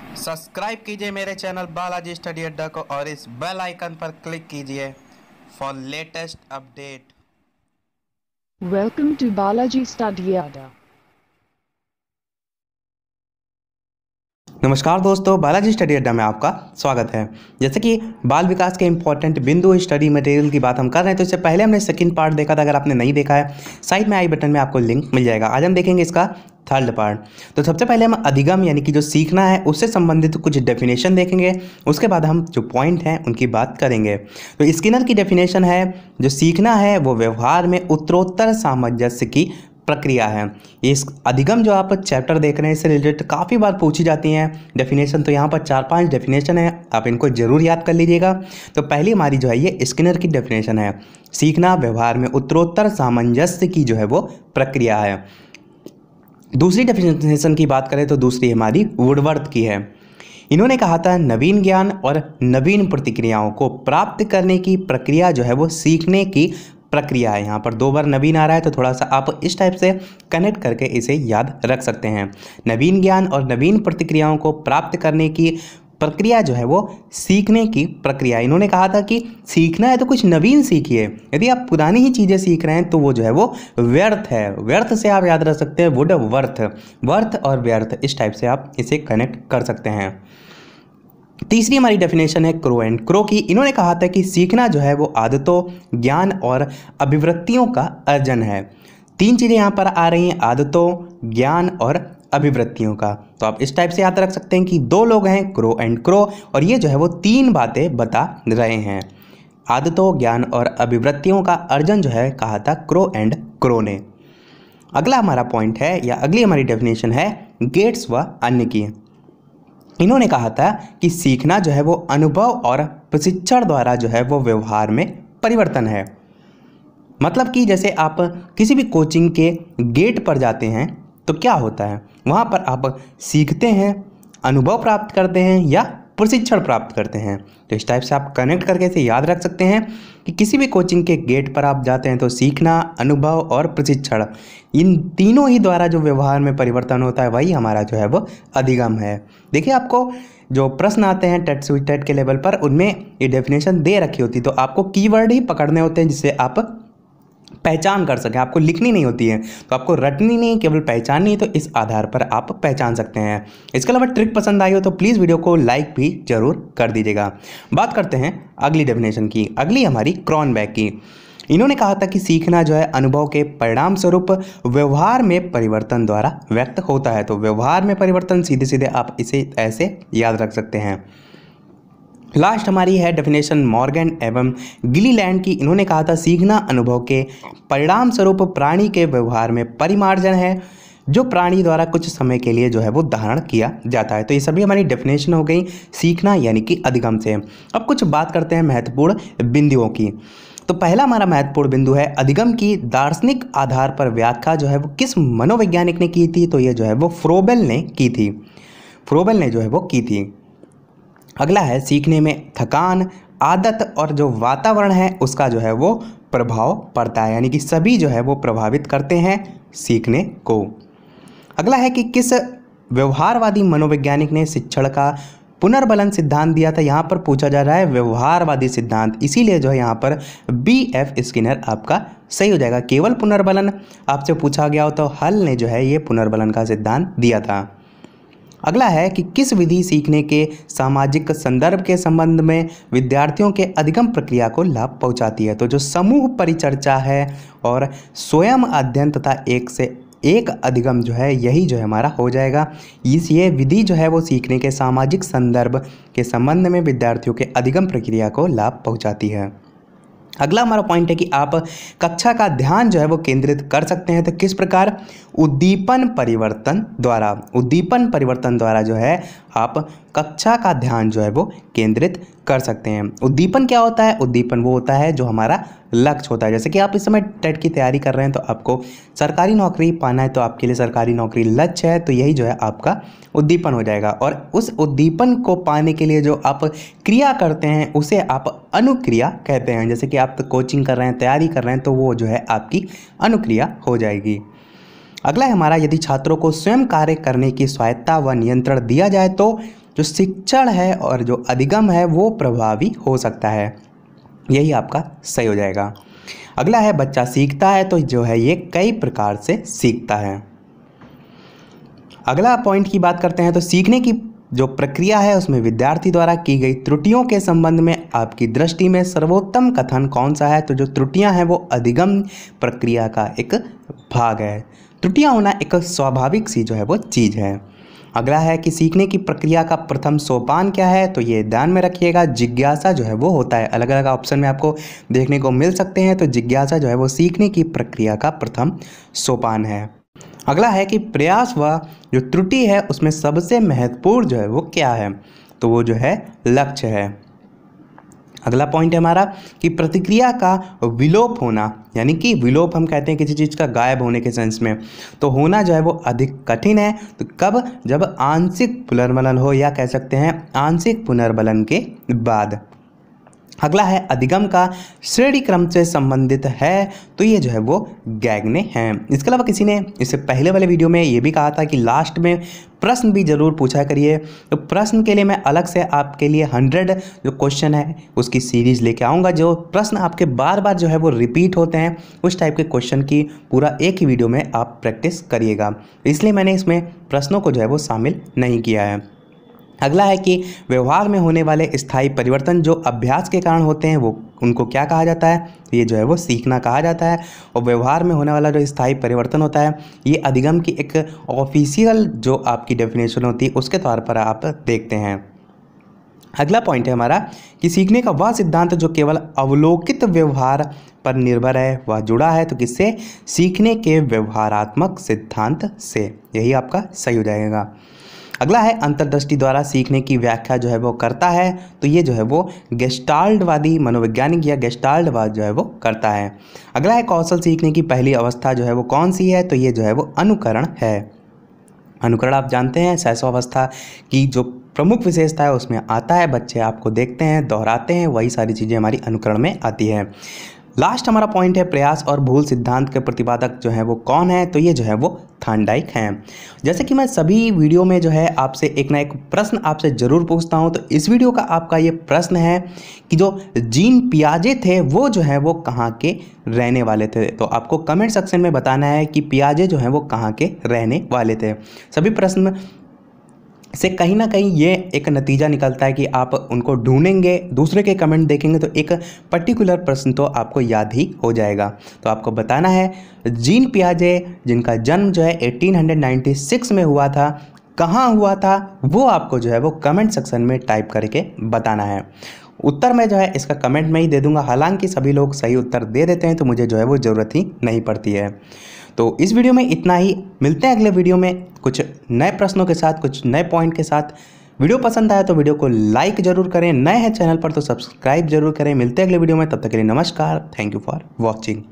subscribe कीजिए मेरे channel Balaji study अड्डा को और इस बेल आइकन पर क्लिक कीजिए for latest update welcome to Balaji study Adda नमस्कार दोस्तों बालाजी स्टडी अड्डा में आपका स्वागत है जैसे कि बाल विकास के इंपॉर्टेंट बिंदु स्टडी मटेरियल की बात हम कर रहे हैं तो इससे पहले हमने सेकंड पार्ट देखा था अगर आपने नहीं देखा है साइड में आई बटन में आपको लिंक मिल जाएगा आज हम देखेंगे इसका थर्ड पार्ट तो सबसे पहले हम अधिगम यानी कि जो सीखना है उससे संबंधित कुछ डेफिनेशन देखेंगे उसके बाद हम जो पॉइंट हैं उनकी बात करेंगे तो स्किनर की डेफिनेशन है जो सीखना है वो व्यवहार में उत्तरोत्तर सामंजस्य की प्रक्रिया है इस अधिगम जो आप चैप्टर देख रहे हैं इससे रिलेटेड काफ़ी बार पूछी जाती हैं डेफिनेशन तो यहाँ पर चार पांच डेफिनेशन है आप इनको जरूर याद कर लीजिएगा तो पहली हमारी जो है ये स्किनर की डेफिनेशन है सीखना व्यवहार में उत्तरोत्तर सामंजस्य की जो है वो प्रक्रिया है दूसरी डेफिनेशन की बात करें तो दूसरी हमारी वुडवर्थ की है इन्होंने कहा था नवीन ज्ञान और नवीन प्रतिक्रियाओं को प्राप्त करने की प्रक्रिया जो है वो सीखने की प्रक्रिया है यहाँ पर दो बार नवीन आ रहा है तो थोड़ा सा आप इस टाइप से कनेक्ट करके इसे याद रख सकते हैं नवीन ज्ञान और नवीन प्रतिक्रियाओं को प्राप्त करने की प्रक्रिया जो है वो सीखने की प्रक्रिया इन्होंने कहा था कि सीखना है तो कुछ नवीन सीखिए यदि आप पुरानी ही चीज़ें सीख रहे हैं तो वो जो है वो व्यर्थ है व्यर्थ से आप याद रख सकते हैं वुड वर्थ वर्थ और व्यर्थ इस टाइप से आप इसे कनेक्ट कर सकते हैं तीसरी हमारी डेफिनेशन है क्रो एंड क्रो की इन्होंने कहा था कि सीखना जो है वो आदतों ज्ञान और अभिवृत्तियों का अर्जन है तीन चीज़ें यहाँ पर आ रही हैं आदतों ज्ञान और अभिवृत्तियों का तो आप इस टाइप से याद रख सकते हैं कि दो लोग हैं क्रो एंड क्रो और ये जो है वो तीन बातें बता रहे हैं आदतों ज्ञान और अभिवृत्तियों का अर्जन जो है कहा था क्रो एंड क्रो ने अगला हमारा पॉइंट है या अगली हमारी डेफिनेशन है गेट्स व अन्य की इन्होंने कहा था कि सीखना जो है वो अनुभव और प्रशिक्षण द्वारा जो है वो व्यवहार में परिवर्तन है मतलब कि जैसे आप किसी भी कोचिंग के गेट पर जाते हैं तो क्या होता है वहाँ पर आप सीखते हैं अनुभव प्राप्त करते हैं या प्रशिक्षण प्राप्त करते हैं तो इस टाइप से आप कनेक्ट करके इसे याद रख सकते हैं कि किसी भी कोचिंग के गेट पर आप जाते हैं तो सीखना अनुभव और प्रशिक्षण इन तीनों ही द्वारा जो व्यवहार में परिवर्तन होता है वही हमारा जो है वो अधिगम है देखिए आपको जो प्रश्न आते हैं टेट स्वीट टेट के लेवल पर उनमें ये डेफिनेशन दे रखी होती तो आपको कीवर्ड ही पकड़ने होते हैं जिससे आप पहचान कर सकें आपको लिखनी नहीं होती है तो आपको रटनी नहीं केवल पहचाननी है तो इस आधार पर आप पहचान सकते हैं इसके अलावा ट्रिक पसंद आई हो तो प्लीज़ वीडियो को लाइक भी ज़रूर कर दीजिएगा बात करते हैं अगली डेफिनेशन की अगली हमारी क्रॉन बैग की इन्होंने कहा था कि सीखना जो है अनुभव के परिणाम स्वरूप व्यवहार में परिवर्तन द्वारा व्यक्त होता है तो व्यवहार में परिवर्तन सीधे सीधे आप इसे ऐसे याद रख सकते हैं लास्ट हमारी है डेफिनेशन मॉर्गन एवं गिलीलैंड की इन्होंने कहा था सीखना अनुभव के परिणाम स्वरूप प्राणी के व्यवहार में परिमार्जन है जो प्राणी द्वारा कुछ समय के लिए जो है वो धारण किया जाता है तो ये सभी हमारी डेफिनेशन हो गई सीखना यानी कि अधिगम से अब कुछ बात करते हैं महत्वपूर्ण बिंदुओं की तो पहला हमारा महत्वपूर्ण बिंदु है अधिगम की दार्शनिक आधार पर व्याख्या जो है वो किस मनोवैज्ञानिक ने की थी तो ये जो है वो फ्रोबेल ने की थी फ्रोबेल ने जो है वो की थी अगला है सीखने में थकान आदत और जो वातावरण है उसका जो है वो प्रभाव पड़ता है यानी कि सभी जो है वो प्रभावित करते हैं सीखने को अगला है कि किस व्यवहारवादी मनोवैज्ञानिक ने शिक्षण का पुनर्बलन सिद्धांत दिया था यहाँ पर पूछा जा रहा है व्यवहारवादी सिद्धांत इसीलिए जो है यहाँ पर बी एफ स्किनर आपका सही हो जाएगा केवल पुनर्बलन आपसे पूछा गया हो तो हल ने जो है ये पुनर्बलन का सिद्धांत दिया था अगला है कि किस विधि सीखने के सामाजिक संदर्भ के संबंध में विद्यार्थियों के अधिगम प्रक्रिया को लाभ पहुंचाती है तो जो समूह परिचर्चा है और स्वयं अध्ययन तथा एक से एक अधिगम जो है यही जो है हमारा हो जाएगा इस ये विधि जो है वो सीखने के सामाजिक संदर्भ के संबंध में विद्यार्थियों के अधिगम प्रक्रिया को लाभ पहुँचाती है अगला हमारा पॉइंट है कि आप कक्षा का ध्यान जो है वो केंद्रित कर सकते हैं तो किस प्रकार उद्दीपन परिवर्तन द्वारा उद्दीपन परिवर्तन द्वारा जो है आप कक्षा का ध्यान जो है वो केंद्रित कर सकते हैं उद्दीपन क्या होता है उद्दीपन वो होता है जो हमारा लक्ष्य होता है जैसे कि आप इस समय टेट की तैयारी कर रहे हैं तो आपको सरकारी नौकरी पाना है तो आपके लिए सरकारी नौकरी लक्ष्य है तो यही जो है आपका उद्दीपन हो जाएगा और उस उद्दीपन को पाने के लिए जो आप क्रिया करते हैं उसे आप अनुक्रिया कहते हैं जैसे कि आप तो कोचिंग कर रहे हैं तैयारी कर रहे हैं तो वो जो है आपकी अनुक्रिया हो जाएगी अगला है हमारा यदि छात्रों को स्वयं कार्य करने की स्वायत्ता व नियंत्रण दिया जाए तो जो शिक्षण है और जो अधिगम है वो प्रभावी हो सकता है यही आपका सही हो जाएगा अगला है बच्चा सीखता है तो जो है ये कई प्रकार से सीखता है अगला पॉइंट की बात करते हैं तो सीखने की जो प्रक्रिया है उसमें विद्यार्थी द्वारा की गई त्रुटियों के संबंध में आपकी दृष्टि में सर्वोत्तम कथन कौन सा है तो जो त्रुटियां हैं वो अधिगम प्रक्रिया का एक भाग है त्रुटियाँ होना एक स्वाभाविक सी जो है वो चीज़ है अगला है कि सीखने की प्रक्रिया का प्रथम सोपान क्या है तो ये ध्यान में रखिएगा जिज्ञासा जो है वो होता है अलग अलग ऑप्शन में आपको देखने को मिल सकते हैं तो जिज्ञासा जो है वो सीखने की प्रक्रिया का प्रथम सोपान है अगला है कि प्रयास व जो त्रुटि है उसमें सबसे महत्वपूर्ण जो है वो क्या है तो वो जो है लक्ष्य है अगला पॉइंट है हमारा कि प्रतिक्रिया का विलोप होना यानी कि विलोप हम कहते हैं किसी चीज़ का गायब होने के सेंस में तो होना जो है वो अधिक कठिन है तो कब जब आंशिक पुनर्मलन हो या कह सकते हैं आंशिक पुनर्बलन के बाद अगला है अधिगम का श्रेणी क्रम से संबंधित है तो ये जो है वो गैगने हैं इसके अलावा किसी ने इससे पहले वाले वीडियो में ये भी कहा था कि लास्ट में प्रश्न भी ज़रूर पूछा करिए तो प्रश्न के लिए मैं अलग से आपके लिए हंड्रेड जो क्वेश्चन है उसकी सीरीज़ लेके आऊँगा जो प्रश्न आपके बार बार जो है वो रिपीट होते हैं उस टाइप के क्वेश्चन की पूरा एक ही वीडियो में आप प्रैक्टिस करिएगा इसलिए मैंने इसमें प्रश्नों को जो है वो शामिल नहीं किया है अगला है कि व्यवहार में होने वाले स्थायी परिवर्तन जो अभ्यास के कारण होते हैं वो उनको क्या कहा जाता है ये जो है वो सीखना कहा जाता है और व्यवहार में होने वाला जो स्थायी परिवर्तन होता है ये अधिगम की एक ऑफिशियल जो आपकी डेफिनेशन होती है उसके तौर पर आप देखते हैं अगला पॉइंट है हमारा कि सीखने का वह सिद्धांत जो केवल अवलोकित व्यवहार पर निर्भर है वह जुड़ा है तो किससे सीखने के व्यवहारात्मक सिद्धांत से यही आपका सही हो जाएगा अगला है अंतर्दृष्टि द्वारा सीखने की व्याख्या जो है वो करता है तो ये जो है वो गेस्टाल्डवादी मनोवैज्ञानिक या गेस्टाल्डवाद जो है वो करता है अगला है कौशल सीखने की पहली अवस्था जो है वो कौन सी है तो ये जो है वो अनुकरण है अनुकरण आप जानते हैं अवस्था की जो प्रमुख विशेषता है उसमें आता है बच्चे आपको देखते हैं दोहराते हैं वही सारी चीज़ें हमारी अनुकरण में आती है लास्ट हमारा पॉइंट है प्रयास और भूल सिद्धांत के प्रतिपादक जो है वो कौन है तो ये जो है वो थानडाइक हैं जैसे कि मैं सभी वीडियो में जो है आपसे एक ना एक प्रश्न आपसे ज़रूर पूछता हूँ तो इस वीडियो का आपका ये प्रश्न है कि जो जीन पियाजे थे वो जो है वो कहाँ के रहने वाले थे तो आपको कमेंट सेक्शन में बताना है कि पियाजे जो हैं वो कहाँ के रहने वाले थे सभी प्रश्न से कहीं ना कहीं ये एक नतीजा निकलता है कि आप उनको ढूंढेंगे दूसरे के कमेंट देखेंगे तो एक पर्टिकुलर प्रश्न तो आपको याद ही हो जाएगा तो आपको बताना है जीन पियाजे जिनका जन्म जो है 1896 में हुआ था कहाँ हुआ था वो आपको जो है वो कमेंट सेक्शन में टाइप करके बताना है उत्तर मैं जो है इसका कमेंट में ही दे दूंगा हालांकि सभी लोग सही उत्तर दे देते हैं तो मुझे जो है वो ज़रूरत ही नहीं पड़ती है तो इस वीडियो में इतना ही मिलते हैं अगले वीडियो में कुछ नए प्रश्नों के साथ कुछ नए पॉइंट के साथ वीडियो पसंद आया तो वीडियो को लाइक जरूर करें नए हैं चैनल पर तो सब्सक्राइब जरूर करें मिलते हैं अगले वीडियो में तब तक के लिए नमस्कार थैंक यू फॉर वॉचिंग